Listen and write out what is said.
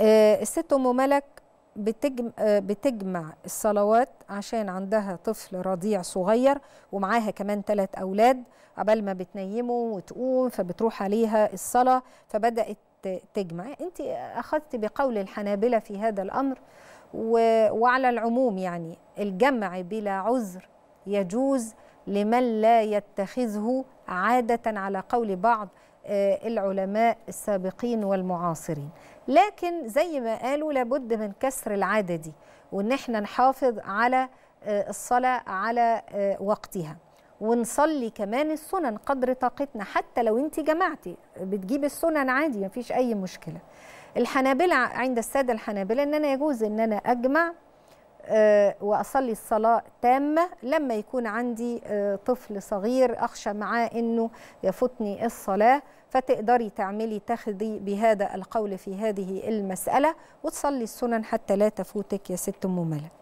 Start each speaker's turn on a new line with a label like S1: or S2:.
S1: آه، الست ام ملك آه، بتجمع الصلوات عشان عندها طفل رضيع صغير ومعاها كمان ثلاث اولاد قبل ما بتنيمه وتقوم فبتروح عليها الصلاه فبدات تجمع انت اخذت بقول الحنابله في هذا الامر وعلى العموم يعني الجمع بلا عذر يجوز لمن لا يتخذه عاده على قول بعض آه، العلماء السابقين والمعاصرين لكن زي ما قالوا لابد من كسر العادة دي وإن احنا نحافظ على آه، الصلاة على آه، وقتها ونصلي كمان السنن قدر طاقتنا حتى لو انت جمعتي بتجيب السنن عادي مفيش اي مشكله الحنابله عند الساده الحنابله ان انا يجوز ان انا اجمع آه، واصلي الصلاه تامه لما يكون عندي آه، طفل صغير اخشى معاه انه يفوتني الصلاه فتقدري تعملي تاخدي بهذا القول في هذه المساله وتصلي السنن حتى لا تفوتك يا ست ام ملك